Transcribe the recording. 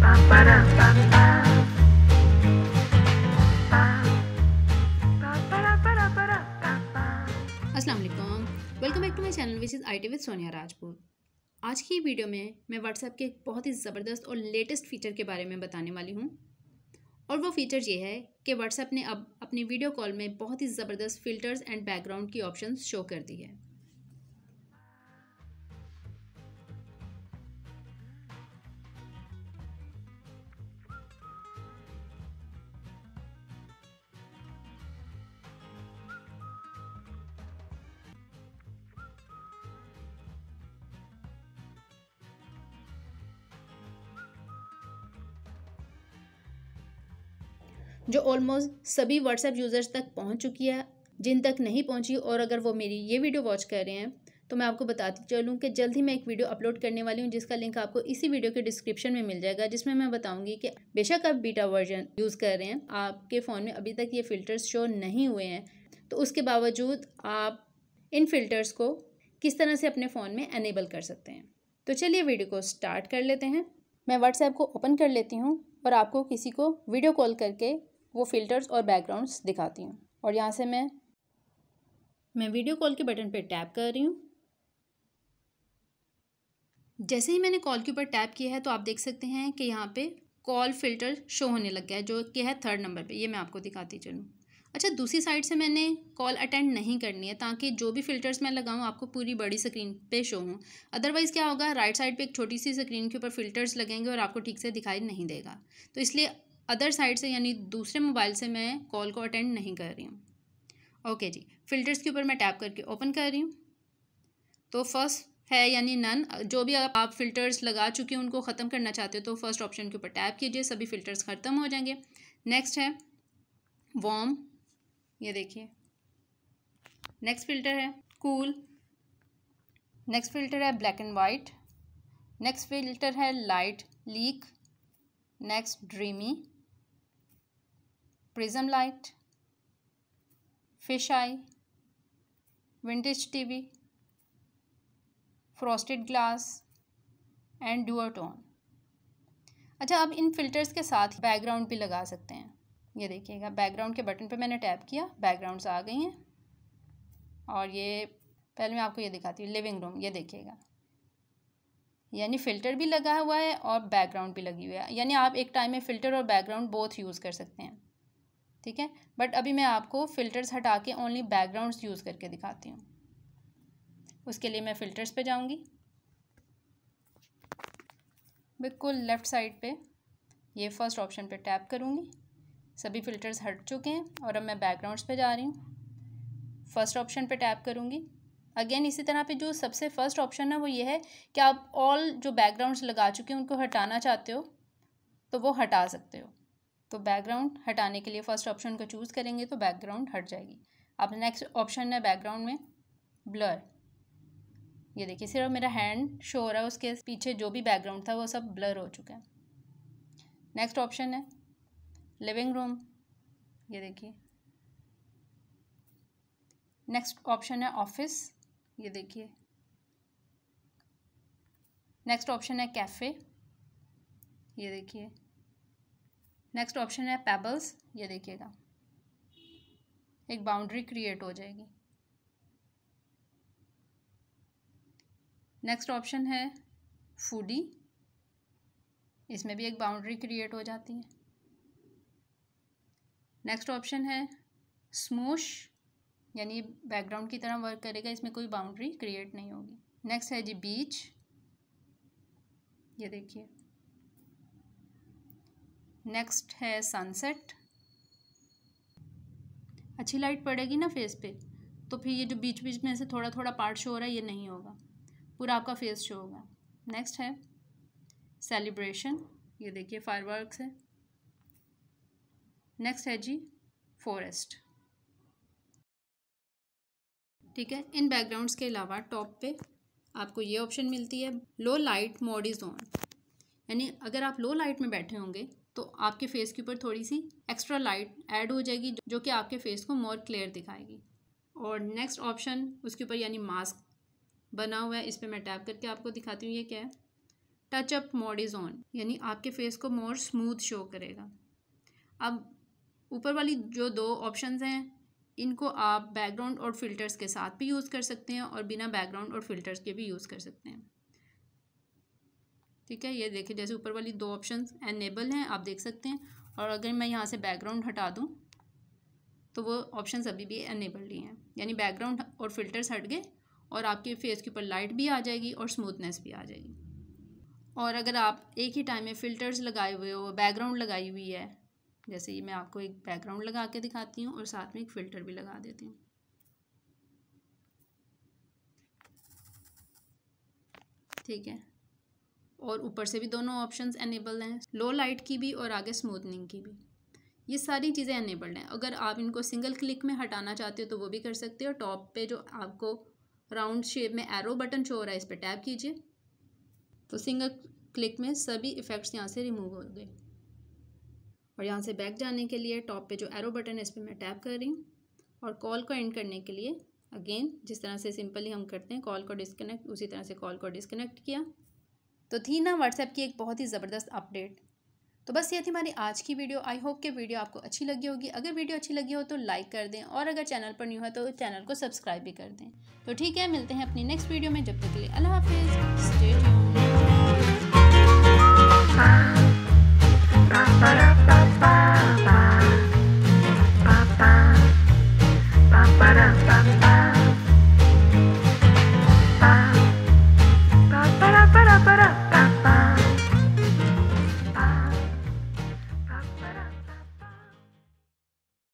Aslam welcome back to my channel which is I T with Sonia Rajput आज की video में मैं व्हाट्सएप के एक बहुत ही ज़बरदस्त और लेटेस्ट फ़ीचर के बारे में बताने वाली हूँ और वो फ़ीचर ये है कि व्हाट्सएप ने अब अपनी वीडियो कॉल में बहुत ही ज़बरदस्त फ़िल्टर्स एंड बैकग्राउंड की ऑप्शन शो कर दी है जो ऑलमोस्ट सभी व्हाट्सएप यूज़र्स तक पहुंच चुकी है जिन तक नहीं पहुंची और अगर वो मेरी ये वीडियो वॉच कर रहे हैं तो मैं आपको बताती चलूँ कि जल्द ही मैं एक वीडियो अपलोड करने वाली हूँ जिसका लिंक आपको इसी वीडियो के डिस्क्रिप्शन में मिल जाएगा जिसमें मैं बताऊँगी कि बेशक आप बीटा वर्जन यूज़ कर रहे हैं आपके फ़ोन में अभी तक ये फ़िल्टर्स शो नहीं हुए हैं तो उसके बावजूद आप इन फ़िल्टर्स को किस तरह से अपने फ़ोन में एनेबल कर सकते हैं तो चलिए वीडियो को स्टार्ट कर लेते हैं मैं व्हाट्सएप को ओपन कर लेती हूँ और आपको किसी को वीडियो कॉल करके वो फ़िल्टर्स और बैकग्राउंड्स दिखाती हूँ और यहाँ से मैं मैं वीडियो कॉल के बटन पर टैप कर रही हूँ जैसे ही मैंने कॉल के ऊपर टैप किया है तो आप देख सकते हैं कि यहाँ पे कॉल फ़िल्टर शो होने लग गया है जो कि है थर्ड नंबर पे ये मैं आपको दिखाती चलूँ अच्छा दूसरी साइड से मैंने कॉल अटेंड नहीं करनी है ताकि जो भी फ़िल्टर्स मैं लगाऊँ आपको पूरी बड़ी स्क्रीन पे शो हूँ अदरवाइज़ क्या होगा राइट साइड पे एक छोटी सी स्क्रीन के ऊपर फ़िल्टर्स लगेंगे और आपको ठीक से दिखाई नहीं देगा तो इसलिए अदर साइड से यानी दूसरे मोबाइल से मैं कॉल को अटेंड नहीं कर रही हूँ ओके okay जी फ़िल्टर्स के ऊपर मैं टैप करके ओपन कर रही हूँ तो फर्स्ट है यानी नन जो भी आप, आप फ़िल्टर्स लगा चुके हैं उनको ख़त्म करना चाहते हो तो फर्स्ट ऑप्शन के ऊपर टैप कीजिए सभी फ़िल्टर्स ख़त्म हो जाएंगे नेक्स्ट है वॉम ये देखिए नेक्स्ट फ़िल्टर है कूल नेक्स्ट फ़िल्टर है black and white next filter है light leak next dreamy prism light fish eye vintage TV frosted glass and dual tone अच्छा आप इन फिल्टर्स के साथ बैकग्राउंड भी लगा सकते हैं ये देखिएगा बैकग्राउंड के बटन पे मैंने टैप किया बैकग्राउंड्स आ गई हैं और ये पहले मैं आपको ये दिखाती हूँ लिविंग रूम ये देखिएगा यानी फ़िल्टर भी लगा हुआ है और बैकग्राउंड भी लगी हुई है यानी आप एक टाइम में फ़िल्टर और बैकग्राउंड बोथ यूज़ कर सकते हैं ठीक है बट अभी मैं आपको फ़िल्टर्स हटा के ओनली बैकग्राउंड्स यूज़ करके दिखाती हूँ उसके लिए मैं फ़िल्टर्स पे जाऊँगी बिल्कुल लेफ़्ट साइड पे ये फर्स्ट ऑप्शन पे टैप करूँगी सभी फ़िल्टर्स हट चुके हैं और अब मैं बैकग्राउंड्स पे जा रही हूँ फ़र्स्ट ऑप्शन पे टैप करूँगी अगेन इसी तरह पे जो सबसे फ़र्स्ट ऑप्शन है वो ये है कि आप ऑल जो बैकग्राउंड्स लगा चुके हैं उनको हटाना चाहते हो तो वो हटा सकते हो तो बैकग्राउंड हटाने के लिए फर्स्ट ऑप्शन को चूज़ करेंगे तो बैकग्राउंड हट जाएगी अब नेक्स्ट ऑप्शन है बैकग्राउंड में ब्लर ये देखिए सिर्फ मेरा हैंड शो हो रहा है उसके पीछे जो भी बैकग्राउंड था वो सब ब्लर हो चुका है नेक्स्ट ऑप्शन है लिविंग रूम ये देखिए नेक्स्ट ऑप्शन है ऑफिस ये देखिए नेक्स्ट ऑप्शन है कैफ़े ये देखिए नेक्स्ट ऑप्शन है पेबल्स ये देखिएगा एक बाउंड्री क्रिएट हो जाएगी नेक्स्ट ऑप्शन है फूडी इसमें भी एक बाउंड्री क्रिएट हो जाती है नेक्स्ट ऑप्शन है स्मूश यानी बैकग्राउंड की तरह वर्क करेगा इसमें कोई बाउंड्री क्रिएट नहीं होगी नेक्स्ट है जी बीच ये देखिए नेक्स्ट है सनसेट अच्छी लाइट पड़ेगी ना फेस पे तो फिर ये जो बीच बीच में से थोड़ा थोड़ा पार्ट शो हो रहा है ये नहीं होगा पूरा आपका फेस शो होगा नेक्स्ट है सेलिब्रेशन ये देखिए फायरवर्क्स है नेक्स्ट है जी फॉरेस्ट ठीक है इन बैकग्राउंड्स के अलावा टॉप पे आपको ये ऑप्शन मिलती है low light mode is on यानी अगर आप लो लाइट में बैठे होंगे तो आपके फेस के ऊपर थोड़ी सी एक्स्ट्रा लाइट ऐड हो जाएगी जो कि आपके फेस को मोर क्लियर दिखाएगी और नेक्स्ट ऑप्शन उसके ऊपर यानी मास्क बना हुआ है इस पर मैं टैप करके आपको दिखाती हूँ ये क्या है touch up mode is on यानी आपके फेस को मोर स्मूथ शो करेगा अब ऊपर वाली जो दो ऑप्शंस हैं इनको आप बैकग्राउंड और फिल्टर्स के साथ भी यूज़ कर सकते हैं और बिना बैकग्राउंड और फिल्टर्स के भी यूज़ कर सकते हैं ठीक है ये देखिए जैसे ऊपर वाली दो ऑप्शन एनेबल हैं आप देख सकते हैं और अगर मैं यहाँ से बैकग्राउंड हटा दूँ तो वो ऑप्शन अभी भी एनेबल ही हैं यानी बैकग्राउंड और फिल्टर्स हट गए और आपके फेस के ऊपर लाइट भी आ जाएगी और स्मूथनेस भी आ जाएगी और अगर आप एक ही टाइम में फ़िल्टर्स लगाए हुए हो बैकग्राउंड लगाई हुई है जैसे ये मैं आपको एक बैकग्राउंड लगा के दिखाती हूँ और साथ में एक फ़िल्टर भी लगा देती हूँ ठीक है और ऊपर से भी दोनों ऑप्शंस एनेबल हैं लो लाइट की भी और आगे स्मूथनिंग की भी ये सारी चीज़ें एनेबल्ड हैं अगर आप इनको सिंगल क्लिक में हटाना चाहते हो तो वो भी कर सकते हो टॉप पे जो आपको राउंड शेप में एरो बटन शो हो रहा है इस पर टैप कीजिए तो सिंगल क्लिक में सभी इफ़ेक्ट्स यहाँ से रिमूव हो गए और यहाँ से बैक जाने के लिए टॉप पर जो एरो बटन है इस पर मैं टैप कर रही हूँ और कॉल को एंड करने के लिए अगेन जिस तरह से सिंपली हम करते हैं कॉल को डिसकनेक्ट उसी तरह से कॉल को डिसकनेक्ट किया तो थी ना व्हाट्सएप की एक बहुत ही ज़बरदस्त अपडेट तो बस ये थी हमारी आज की वीडियो आई होप के वीडियो आपको अच्छी लगी होगी अगर वीडियो अच्छी लगी हो तो लाइक कर दें और अगर चैनल पर न्यू है तो चैनल को सब्सक्राइब भी कर दें तो ठीक है मिलते हैं अपनी नेक्स्ट वीडियो में जब तक के लिए अल्लाह हाफिज़ स्टे ट्यून्ड